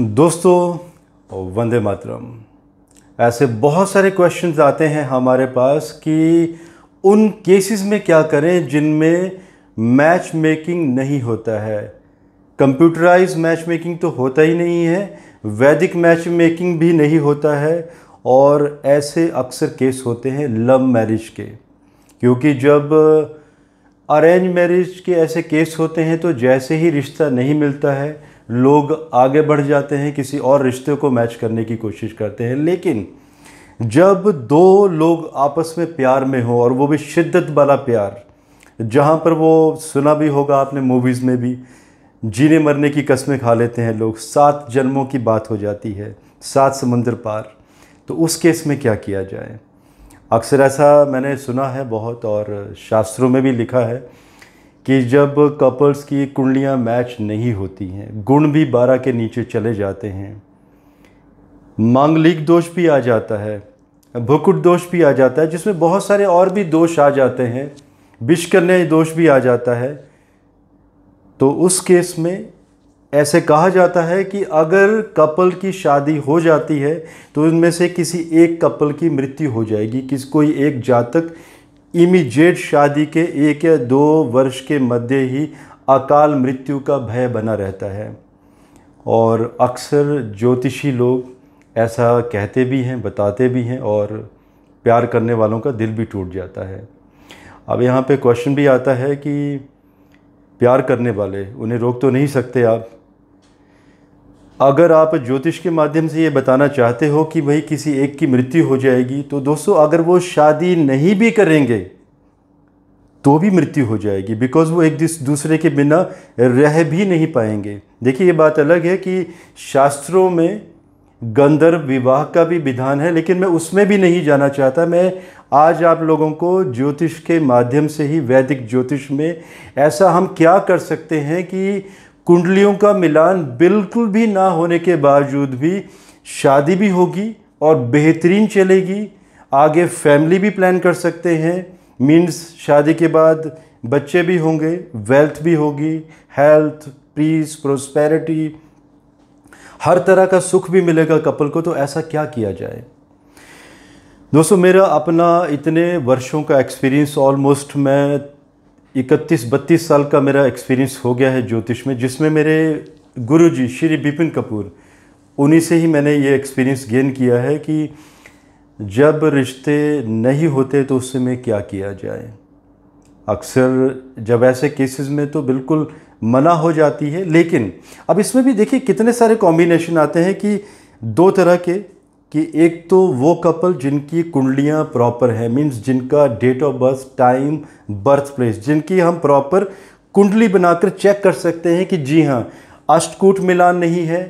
दोस्तों वंदे मातरम ऐसे बहुत सारे क्वेश्चंस आते हैं हमारे पास कि उन केसेस में क्या करें जिनमें मैच मेकिंग नहीं होता है कंप्यूटराइज मैच मेकिंग तो होता ही नहीं है वैदिक मैच मेकिंग भी नहीं होता है और ऐसे अक्सर केस होते हैं लव मैरिज के क्योंकि जब अरेंज मैरिज के ऐसे केस होते हैं तो जैसे ही रिश्ता नहीं मिलता है लोग आगे बढ़ जाते हैं किसी और रिश्ते को मैच करने की कोशिश करते हैं लेकिन जब दो लोग आपस में प्यार में हो और वो भी शिद्दत वाला प्यार जहाँ पर वो सुना भी होगा आपने मूवीज़ में भी जीने मरने की कस्में खा लेते हैं लोग सात जन्मों की बात हो जाती है सात समंदर पार तो उस केस में क्या किया जाए अक्सर ऐसा मैंने सुना है बहुत और शास्त्रों में भी लिखा है कि जब कपल्स की कुंडलियां मैच नहीं होती हैं गुण भी बारह के नीचे चले जाते हैं मांगलिक दोष भी आ जाता है भुकुट दोष भी आ जाता है जिसमें बहुत सारे और भी दोष आ जाते हैं विषकन्या दोष भी आ जाता है तो उस केस में ऐसे कहा जाता है कि अगर कपल की शादी हो जाती है तो उनमें से किसी एक कपल की मृत्यु हो जाएगी किस कोई एक जातक इमीडिएट शादी के एक या दो वर्ष के मध्य ही अकाल मृत्यु का भय बना रहता है और अक्सर ज्योतिषी लोग ऐसा कहते भी हैं बताते भी हैं और प्यार करने वालों का दिल भी टूट जाता है अब यहाँ पे क्वेश्चन भी आता है कि प्यार करने वाले उन्हें रोक तो नहीं सकते आप अगर आप ज्योतिष के माध्यम से ये बताना चाहते हो कि भाई किसी एक की मृत्यु हो जाएगी तो दोस्तों अगर वो शादी नहीं भी करेंगे तो भी मृत्यु हो जाएगी बिकॉज़ वो एक दूसरे के बिना रह भी नहीं पाएंगे देखिए ये बात अलग है कि शास्त्रों में गंधर्व विवाह का भी विधान है लेकिन मैं उसमें भी नहीं जाना चाहता मैं आज आप लोगों को ज्योतिष के माध्यम से ही वैदिक ज्योतिष में ऐसा हम क्या कर सकते हैं कि कुंडलियों का मिलान बिल्कुल भी ना होने के बावजूद भी शादी भी होगी और बेहतरीन चलेगी आगे फैमिली भी प्लान कर सकते हैं मीन्स शादी के बाद बच्चे भी होंगे वेल्थ भी होगी हेल्थ पीस प्रोस्पेरिटी हर तरह का सुख भी मिलेगा कपल को तो ऐसा क्या किया जाए दोस्तों मेरा अपना इतने वर्षों का एक्सपीरियंस ऑलमोस्ट मैं इकतीस बत्तीस साल का मेरा एक्सपीरियंस हो गया है ज्योतिष में जिसमें मेरे गुरु जी श्री बिपिन कपूर उन्हीं से ही मैंने ये एक्सपीरियंस गेन किया है कि जब रिश्ते नहीं होते तो उस समय क्या किया जाए अक्सर जब ऐसे केसेस में तो बिल्कुल मना हो जाती है लेकिन अब इसमें भी देखिए कितने सारे कॉम्बिनेशन आते हैं कि दो तरह के कि एक तो वो कपल जिनकी कुंडलियाँ प्रॉपर हैं मीन्स जिनका date of birth time birth place जिनकी हम प्रॉपर कुंडली बनाकर चेक कर सकते हैं कि जी हाँ अष्टकूट मिलान नहीं है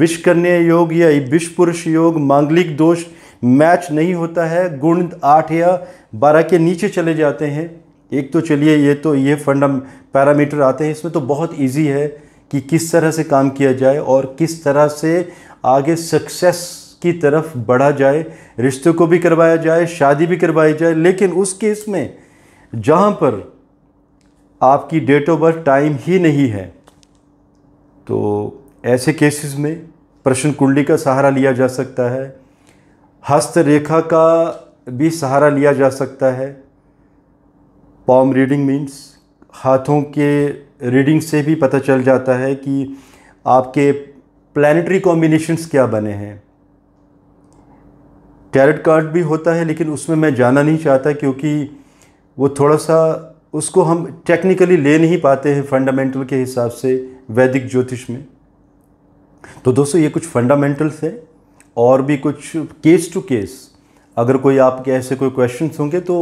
विश्वकन्या योग या विश्व पुरुष योग मांगलिक दोष मैच नहीं होता है गुण आठ या बारह के नीचे चले जाते हैं एक तो चलिए ये तो ये फंड पैरामीटर आते हैं इसमें तो बहुत इजी है कि किस तरह से काम किया जाए और किस तरह से आगे सक्सेस की तरफ बढ़ा जाए रिश्तों को भी करवाया जाए शादी भी करवाई जाए लेकिन उस केस में जहाँ पर आपकी डेट ऑफ बर्थ टाइम ही नहीं है तो ऐसे केसेस में प्रश्न कुंडली का सहारा लिया जा सकता है हस्त रेखा का भी सहारा लिया जा सकता है पॉम रीडिंग मीन्स हाथों के रीडिंग से भी पता चल जाता है कि आपके प्लानिटरी कॉम्बिनेशंस क्या बने हैं टैरट कार्ड भी होता है लेकिन उसमें मैं जाना नहीं चाहता क्योंकि वो थोड़ा सा उसको हम टेक्निकली ले नहीं पाते हैं फंडामेंटल के हिसाब से वैदिक ज्योतिष में तो दोस्तों ये कुछ फंडामेंटल्स हैं और भी कुछ केस टू केस अगर कोई आपके ऐसे कोई क्वेश्चन होंगे तो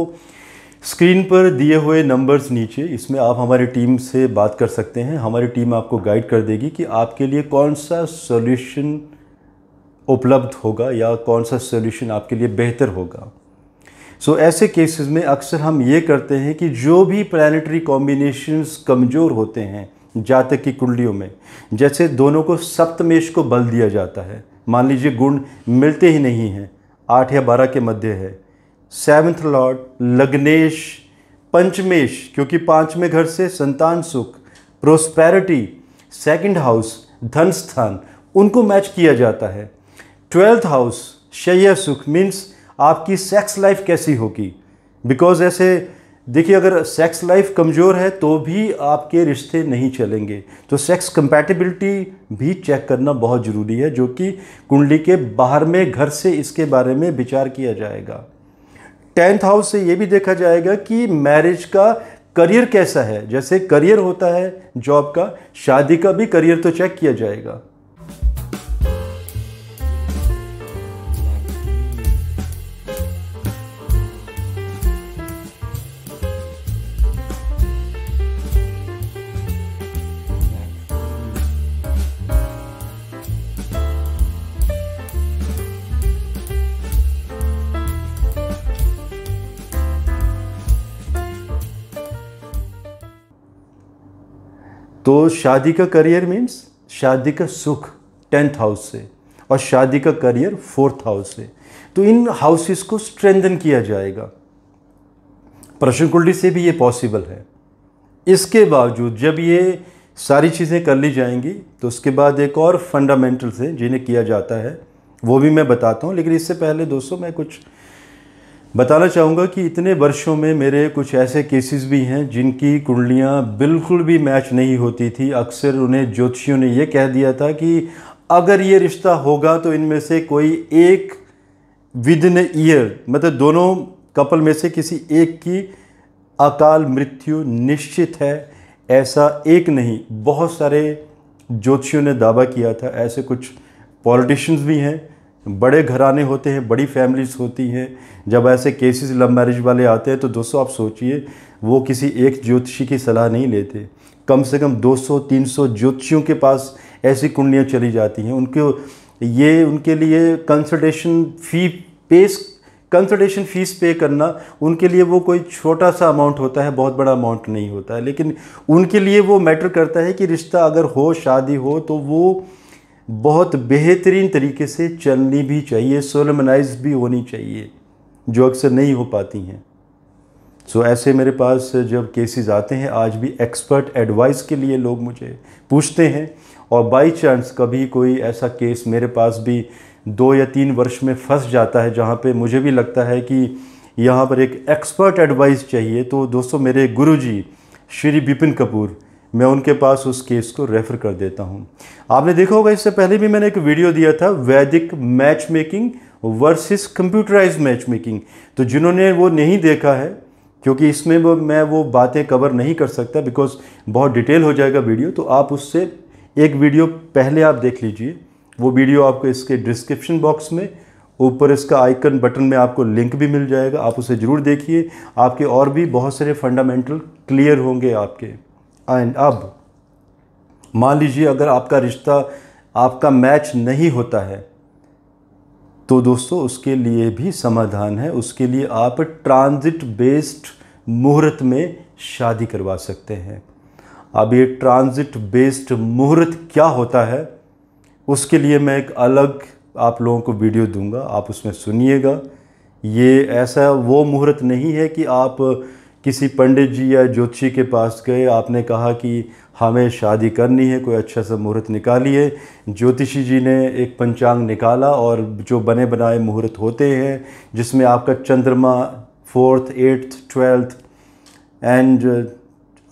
स्क्रीन पर दिए हुए नंबर्स नीचे इसमें आप हमारी टीम से बात कर सकते हैं हमारी टीम आपको गाइड कर देगी कि आपके लिए कौन सा सॉल्यूशन उपलब्ध होगा या कौन सा सोल्यूशन आपके लिए बेहतर होगा सो so, ऐसे केसेस में अक्सर हम ये करते हैं कि जो भी प्लानिटरी कॉम्बिनेशंस कमज़ोर होते हैं जातक की कुंडलियों में जैसे दोनों को सप्तमेश को बल दिया जाता है मान लीजिए गुण मिलते ही नहीं हैं आठ या बारह के मध्य है सेवन्थ लॉर्ड लग्नेश पंचमेश क्योंकि पांचवें घर से संतान सुख प्रोस्पैरिटी सेकंड हाउस धन स्थान उनको मैच किया जाता है ट्वेल्थ हाउस शय सुख मीन्स आपकी सेक्स लाइफ कैसी होगी बिकॉज ऐसे देखिए अगर सेक्स लाइफ कमज़ोर है तो भी आपके रिश्ते नहीं चलेंगे तो सेक्स कंपैटिबिलिटी भी चेक करना बहुत ज़रूरी है जो कि कुंडली के बाहर में घर से इसके बारे में विचार किया जाएगा टेंथ हाउस से ये भी देखा जाएगा कि मैरिज का करियर कैसा है जैसे करियर होता है जॉब का शादी का भी करियर तो चेक किया जाएगा तो शादी का करियर मीन्स शादी का सुख टेंथ हाउस से और शादी का करियर फोर्थ हाउस से तो इन हाउसेस को स्ट्रेंथन किया जाएगा प्रश्न कुंडली से भी ये पॉसिबल है इसके बावजूद जब ये सारी चीज़ें कर ली जाएंगी तो उसके बाद एक और फंडामेंटल्स से जिन्हें किया जाता है वो भी मैं बताता हूँ लेकिन इससे पहले दोस्तों मैं कुछ बताना चाहूँगा कि इतने वर्षों में मेरे कुछ ऐसे केसेस भी हैं जिनकी कुंडलियाँ बिल्कुल भी मैच नहीं होती थी अक्सर उन्हें ज्योतिषियों ने यह कह दिया था कि अगर ये रिश्ता होगा तो इनमें से कोई एक विद इन ईयर मतलब दोनों कपल में से किसी एक की अकाल मृत्यु निश्चित है ऐसा एक नहीं बहुत सारे ज्योतिषियों ने दावा किया था ऐसे कुछ पॉलिटिशियंस भी हैं बड़े घराने होते हैं बड़ी फैमिलीज़ होती हैं जब ऐसे केसेस लव मैरिज वाले आते हैं तो दोस्तों आप सोचिए वो किसी एक ज्योतिषी की सलाह नहीं लेते कम से कम 200-300 ज्योतिषियों के पास ऐसी कुंडलियाँ चली जाती हैं उनके ये उनके लिए consultation fee pays consultation fees pay करना उनके लिए वो कोई छोटा सा अमाउंट होता है बहुत बड़ा अमाउंट नहीं होता है लेकिन उनके लिए वो मैटर करता है कि रिश्ता अगर हो शादी हो तो वो बहुत बेहतरीन तरीके से चलनी भी चाहिए सोलमनाइज भी होनी चाहिए जो अक्सर नहीं हो पाती हैं सो so, ऐसे मेरे पास जब केसेस आते हैं आज भी एक्सपर्ट एडवाइस के लिए लोग मुझे पूछते हैं और बाय चांस कभी कोई ऐसा केस मेरे पास भी दो या तीन वर्ष में फंस जाता है जहाँ पे मुझे भी लगता है कि यहाँ पर एक एक्सपर्ट एडवाइस चाहिए तो दोस्तों मेरे गुरुजी श्री बिपिन कपूर मैं उनके पास उस केस को रेफ़र कर देता हूँ आपने देखा होगा इससे पहले भी मैंने एक वीडियो दिया था वैदिक match making versus computerize match making तो जिन्होंने वो नहीं देखा है क्योंकि इसमें वो मैं वो बातें कवर नहीं कर सकता बिकॉज बहुत डिटेल हो जाएगा वीडियो तो आप उससे एक वीडियो पहले आप देख लीजिए वो वीडियो आपको इसके डिस्क्रिप्शन बॉक्स में ऊपर इसका आइकन बटन में आपको लिंक भी मिल जाएगा आप उसे ज़रूर देखिए आपके और भी बहुत सारे फंडामेंटल क्लियर होंगे आपके एंड अब मान लीजिए अगर आपका रिश्ता आपका मैच नहीं होता है तो दोस्तों उसके लिए भी समाधान है उसके लिए आप ट्रांजिट बेस्ड मुहूर्त में शादी करवा सकते हैं अब ये ट्रांजिट बेस्ड मुहूर्त क्या होता है उसके लिए मैं एक अलग आप लोगों को वीडियो दूंगा आप उसमें सुनिएगा ये ऐसा वो मुहूर्त नहीं है कि आप किसी पंडित जी या ज्योतिषी के पास गए आपने कहा कि हमें शादी करनी है कोई अच्छा सा मुहूर्त निकालिए ज्योतिषी जी ने एक पंचांग निकाला और जो बने बनाए मुहूर्त होते हैं जिसमें आपका चंद्रमा फोर्थ एट्थ ट्वेल्थ एंड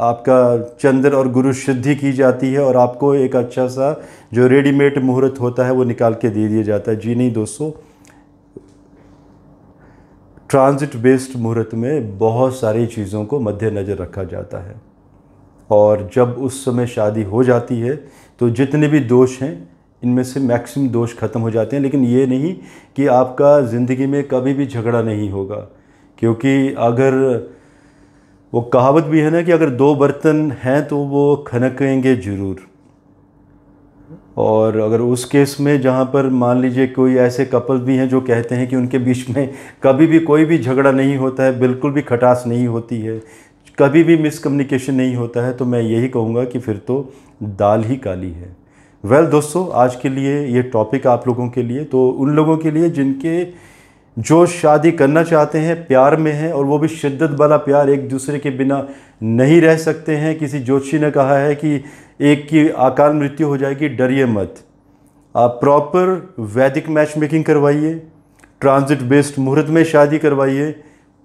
आपका चंद्र और गुरु सिद्धि की जाती है और आपको एक अच्छा सा जो रेडीमेड मुहूर्त होता है वो निकाल के दे दिया जाता है जी नहीं दोस्तों ट्रांजिट बेस्ड मुहूर्त में बहुत सारी चीज़ों को मद्देनज़र रखा जाता है और जब उस समय शादी हो जाती है तो जितने भी दोष हैं इनमें से मैक्सिमम दोष ख़त्म हो जाते हैं लेकिन ये नहीं कि आपका ज़िंदगी में कभी भी झगड़ा नहीं होगा क्योंकि अगर वो कहावत भी है ना कि अगर दो बर्तन हैं तो वो खनकेंगे ज़रूर और अगर उस केस में जहाँ पर मान लीजिए कोई ऐसे कपल भी हैं जो कहते हैं कि उनके बीच में कभी भी कोई भी झगड़ा नहीं होता है बिल्कुल भी खटास नहीं होती है कभी भी मिसकम्युनिकेशन नहीं होता है तो मैं यही कहूँगा कि फिर तो दाल ही काली है वेल well, दोस्तों आज के लिए ये टॉपिक आप लोगों के लिए तो उन लोगों के लिए जिनके जो शादी करना चाहते हैं प्यार में हैं और वो भी शिद्दत वाला प्यार एक दूसरे के बिना नहीं रह सकते हैं किसी जोशी ने कहा है कि एक की आकार मृत्यु हो जाएगी डरिए मत आप प्रॉपर वैदिक मैच मेकिंग करवाइए ट्रांजिट बेस्ड मुहूर्त में शादी करवाइए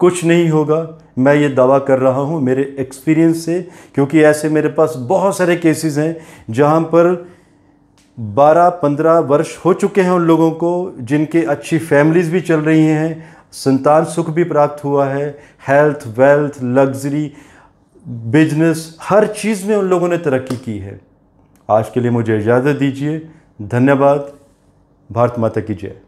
कुछ नहीं होगा मैं ये दावा कर रहा हूँ मेरे एक्सपीरियंस से क्योंकि ऐसे मेरे पास बहुत सारे केसेस हैं जहाँ पर बारह पंद्रह वर्ष हो चुके हैं उन लोगों को जिनके अच्छी फैमिलीज़ भी चल रही हैं संतान सुख भी प्राप्त हुआ है हेल्थ वेल्थ लग्जरी बिजनेस हर चीज़ में उन लोगों ने तरक्की की है आज के लिए मुझे इजाज़त दीजिए धन्यवाद भारत माता की जय